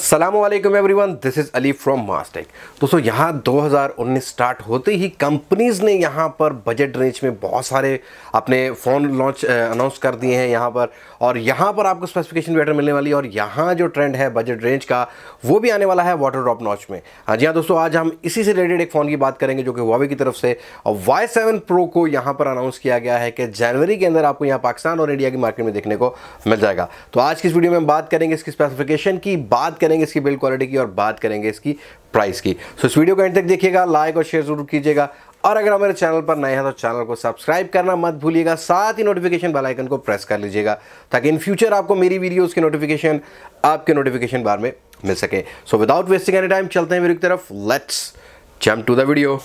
असलम वन this is Ali from Mastek दोस्तों यहाँ 2019 स्टार्ट होते ही कंपनीज़ ने यहाँ पर बजट रेंज में बहुत सारे अपने फ़ोन लॉन्च अनाउंस कर दिए हैं यहाँ पर और यहाँ पर आपको स्पेसिफिकेशन बेटर मिलने वाली है और यहाँ जो ट्रेंड है बजट रेंज का वो भी आने वाला है वाटर ड्रॉप नॉच में हाँ जी हाँ दोस्तों आज हम इसी से रिलेटेड एक फ़ोन की बात करेंगे जो कि वावे की तरफ से और वाई सेवन प्रो को यहाँ पर अनाउंस किया गया है कि जनवरी के अंदर आपको यहाँ पाकिस्तान और इंडिया की मार्केट में देखने को मिल जाएगा तो आज की इस वीडियो में हम बात करेंगे इसकी स्पेसिफिकेशन की बात करेंगे इसकी बिल्ड क्वालिटी की और बात करेंगे इसकी प्राइस की सो इस वीडियो को एंड तक देखिएगा लाइक और शेयर जरूर कीजिएगा और अगर हमारे चैनल पर नए हैं तो चैनल को सब्सक्राइब करना मत भूलिएगा साथ ही नोटिफिकेशन बेल आइकन को प्रेस कर लीजिएगा ताकि इन फ्यूचर आपको मेरी वीडियोस की नोटिफिकेशन आपके नोटिफिकेशन बार में मिल सके so without wasting any time चलते हैं मेरी तरफ let's jump to the video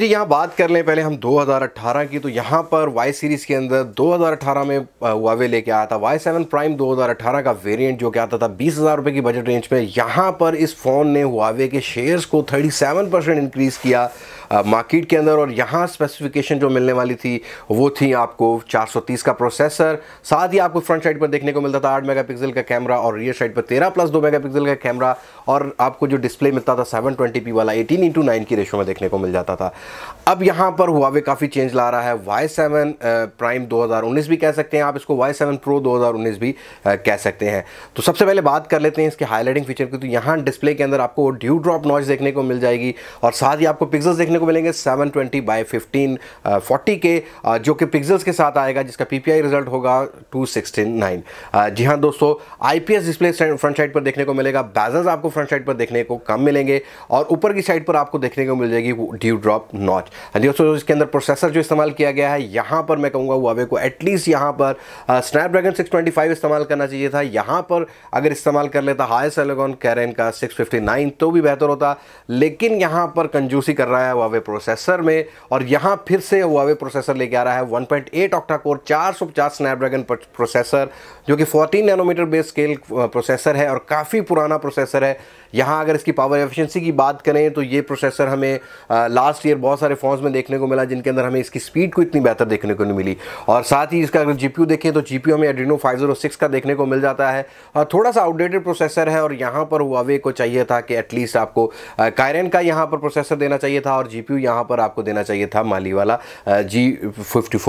जी यहाँ बात कर लें पहले हम 2018 की तो यहाँ पर वाई सीरीज़ के अंदर 2018 में हुआवे लेके आया था वाई सेवन प्राइम 2018 का वेरिएंट जो कि आता था बीस हज़ार रुपये की बजट रेंज में यहाँ पर इस फ़ोन ने हुआवे के शेयर्स को 37 परसेंट इंक्रीज़ किया मार्केट के अंदर और यहाँ स्पेसिफिकेशन जो मिलने वाली थी वो थी आपको 430 का प्रोसेसर साथ ही आपको फ्रंट साइड पर देखने को मिलता था आठ मेगापिक्सल का कैमरा और रियर साइड पर तेरह प्लस दो मेगापिक्सल का कैमरा और आपको जो डिस्प्ले मिलता था सेवन ट्वेंटी वाला एटीन इंटू नाइन की रेशो में देखने को मिल जाता था अब यहाँ पर हुआवे काफ़ी चेंज ला रहा है वाई सेवन प्राइम 2019 भी कह सकते हैं आप इसको वाई सेवन प्रो 2019 भी कह सकते हैं तो सबसे पहले बात कर लेते हैं इसके हाईलाइटिंग फीचर की तो यहाँ डिस्प्ले के अंदर आपको ड्यू ड्रॉप नॉइज देखने को मिल जाएगी और साथ ही आपको पिक्जल्स देखने को मिलेंगे seven twenty by fifteen forty के जो कि पिक्जल्स के साथ आएगा जिसका पीपीआई रिजल्ट होगा 269 जी हाँ दोस्तों आईपीएस डिस्प्ले फ्रंट साइड पर देखने को मिलेगा बैजल्स आपको फ्रंट साइड पर देखने को कम मिलेंगे और ऊपर की साइड पर आपको देखने को मिल जाएगी ड्यू ड्रॉप नॉच हाँ दोस्तों इसके अंदर प्रोसेसर जो इस्तेमाल किया गया है यहाँ पर मैं कहूँगा वावे को एटलीस्ट यहाँ पर स्नैपड्रैगन uh, सिक्स इस्तेमाल करना चाहिए था यहाँ पर अगर इस्तेमाल कर लेता हाई सेलेगॉन कैरन का सिक्स तो भी बेहतर होता लेकिन यहाँ पर कंजूसी कर रहा है वावे प्रोसेसर में और यहाँ फिर से वावे प्रोसेसर लेके आ रहा है 1.8 पॉइंट ऑक्टा कोर चार सौ पचास स्नैपड्रैगन प्रोसेसर जो कि 14 नैनोमीटर बेस स्केल प्रोसेसर है और काफ़ी पुराना प्रोसेसर है यहाँ अगर इसकी पावर एफिशिएंसी की बात करें तो ये प्रोसेसर हमें आ, लास्ट ईयर बहुत सारे फ़ोन्स में देखने को मिला जिनके अंदर हमें इसकी स्पीड को इतनी बेहतर देखने को नहीं मिली और साथ ही इसका अगर जी देखें तो जी हमें एड्रीनो फाइव जीरो सिक्स का देखने को मिल जाता है और थोड़ा सा आउटडेटेड प्रोसेसर है और यहाँ पर हुआवे को चाहिए था कि एटलीस्ट आपको कायरन का यहाँ पर प्रोसेसर देना चाहिए था और जी पी पर आपको देना चाहिए था माली वाला जी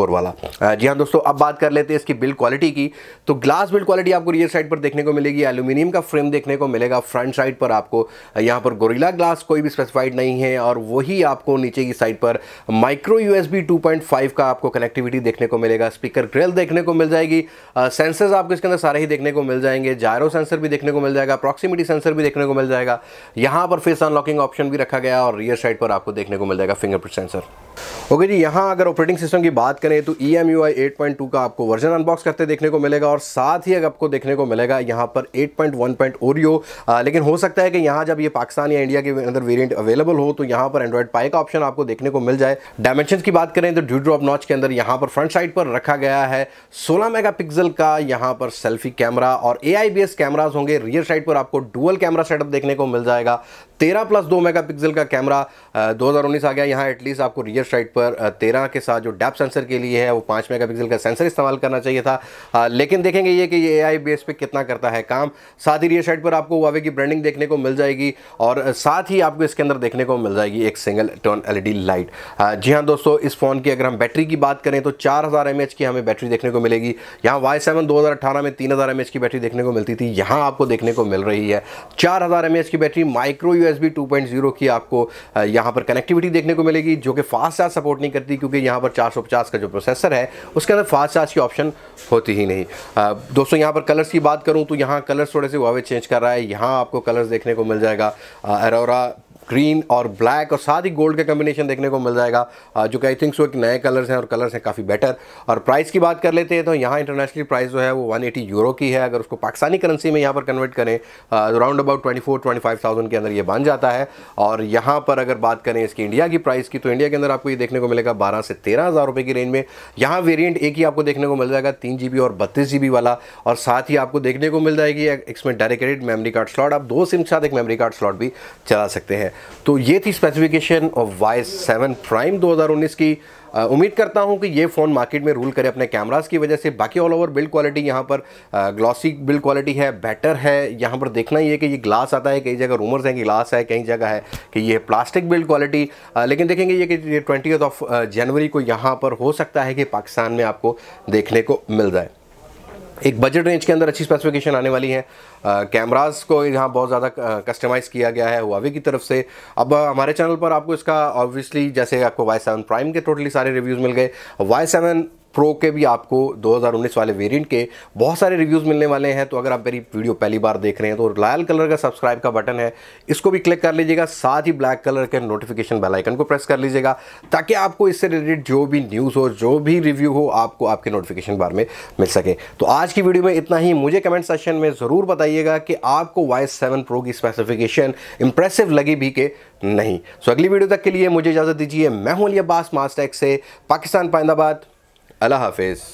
वाला जी हाँ दोस्तों अब बात कर लेते हैं इसकी बिल्ड क्वालिटी की तो ग्लास बिल्ड क्वालिटी आपको रियर साइड पर देखने को मिलेगी एल्यूमिनियम का फ्रेम देखने को मिलेगा फ्रंट साइड पर आपको यहाँ पर गोरिल्ला ग्लास कोई भी स्पेसिफाइड नहीं है और वही आपको नीचे की साइड पर माइक्रो यू 2.5 का आपको कनेक्टिविटी देखने को मिलेगा स्पीकर ग्रिल देखने को मिल जाएगी सेंसर्स आपको इसके अंदर सारे ही देखने को मिल जाएंगे जायरो सेंसर भी देखने को मिल जाएगा अप्रॉक्सीमिटी सेंसर भी देखने को मिल जाएगा यहाँ पर फेस अनलॉकिंग ऑप्शन भी रखा गया और रियर साइड पर आपको देखने को मिल जाएगा फिंगरप्रिंट सेंसर ओके जी यहाँ अगर ऑपरेटिंग सिस्टम की बात करें तो ई e एम का आपको वर्जन अनबॉक्स करते देखने को मिलेगा और साथ ही अगर आपको देखने को मिलेगा यहाँ पर एट पॉइंट ओरियो लेकिन हो सकता है कि यहाँ जब ये पाकिस्तान या इंडिया के अंदर वेरिएंट अवेलेबल हो तो यहाँ पर एंड्रॉइड पाई का ऑप्शन आपको देखने को मिल जाए डायमेंशन की बात करें तो ड्यू ड्रॉप नॉच के अंदर यहाँ पर फ्रंट साइड पर रखा गया है 16 मेगापिक्सल का यहाँ पर सेल्फी कैमरा और ए आई कैमराज होंगे रियर साइड पर आपको डुअल कैमरा सेटअप देखने को मिल जाएगा तेरह प्लस दो मेगा का कैमरा दो आ गया यहाँ एटलीस्ट आपको रियर साइड पर तेरह के साथ जो डैप सेंसर के लिए है वो पाँच मेगापिक्सल का सेंसर इस्तेमाल करना चाहिए था लेकिन देखेंगे ये कि ये ए आई बेस पर कितना करता है काम साथ ही रियर साइड पर आपको वावे की ब्रांडिंग लाइटिंग देखने को मिल जाएगी और साथ ही आपको इसके अंदर देखने को मिल जाएगी एक सिंगल टर्न एलईडी लाइट जी हाँ दोस्तों इस फ़ोन की अगर हम बैटरी की बात करें तो चार हज़ार की हमें बैटरी देखने को मिलेगी यहाँ वाई सेवन में तीन हज़ार की बैटरी देखने को मिलती थी यहाँ आपको देखने को मिल रही है चार हज़ार की बैटरी माइक्रो यू एस की आपको यहाँ पर कनेक्टिविटी देखने को मिलेगी जो कि फास्ट चार्ज सपोर्ट नहीं करती क्योंकि यहाँ पर 450 का जो प्रोसेसर है उसके अंदर फास्ट चार्ज की ऑप्शन होती ही नहीं दोस्तों यहाँ पर कलर्स की बात करूँ तो यहाँ कलर्स थोड़े से वावे चेंज कर रहा है यहाँ आपको कलर्स देखने को मिल जाएगा एरोरा ग्रीन और ब्लैक और साथ ही गोल्ड का कम्बिनेशन देखने को मिल जाएगा जो कि आई थिंक सो एक नए कलर्स हैं और कलर्स हैं काफ़ी बेटर और प्राइस की बात कर लेते हैं तो यहाँ इंटरनेशनल प्राइस जो है वो 180 यूरो की है अगर उसको पाकिस्तानी करेंसी में यहाँ पर कन्वर्ट करें round about twenty four twenty five thousand के अंदर ये बन जाता है और यहाँ पर अगर बात करें इसकी इंडिया की प्राइस की तो इंडिया के अंदर आपको ये देखने को मिलेगा बारह से तेरह हज़ार रुपये की रेंज में यहाँ वेरियंट एक ही आपको देखने को मिल जाएगा तीन जी और बत्तीस जी वाला और साथ ही आपको देखने को मिल जाएगी इसमें डायरेक्टेड मेमरी कार्ड स्लॉट आप दो सिम के साथ एक मेमरी कार्ड स्लॉट भी चला सकते हैं तो ये थी specification of Y seven prime 2019 की उम्मीद करता हूँ कि ये फ़ोन मार्केट में रूल करे अपने कैमरास की वजह से बाकी ऑल ओवर बिल्ड क्वालिटी यहाँ पर ग्लॉसी बिल्ड क्वालिटी है बेटर है यहाँ पर देखना ही है कि ये ग्लास आता है कई जगह रूमर्स हैं कि ग्लास है कई जगह है कि ये प्लास्टिक बिल्ड क्वालिटी लेकिन देखेंगे ये कि ये ट्वेंटी ऑफ जनवरी को यहाँ पर हो सकता है कि पाकिस्तान में आपको देखने को मिल जाए एक बजट रेंज के अंदर अच्छी स्पेसिफिकेशन आने वाली है कैमरास को यहाँ बहुत ज़्यादा कस्टमाइज़ किया गया है हुआवे की तरफ से अब हमारे चैनल पर आपको इसका ऑब्वियसली जैसे आपको वाई सेवन प्राइम के टोटली सारे रिव्यूज़ मिल गए वाई सेवन प्रो के भी आपको 2019 वाले वेरिएंट के बहुत सारे रिव्यूज़ मिलने वाले हैं तो अगर आप मेरी वीडियो पहली बार देख रहे हैं तो लाल कलर का सब्सक्राइब का बटन है इसको भी क्लिक कर लीजिएगा साथ ही ब्लैक कलर के नोटिफिकेशन बेल आइकन को प्रेस कर लीजिएगा ताकि आपको इससे रिलेटेड जो भी न्यूज़ हो जो भी रिव्यू हो आपको आपके नोटिफिकेशन बार में मिल सके तो आज की वीडियो में इतना ही मुझे कमेंट सेक्शन में ज़रूर बताइएगा कि आपको वाई सेवन प्रो की स्पेसिफिकेशन इंप्रेसिव लगी भी कि नहीं सो तो अगली वीडियो तक के लिए मुझे इजाज़त दीजिए मैं हूँ अली अब्बास मास्टेक से पाकिस्तान पाइंदाबाद अल्लाह हाफिज़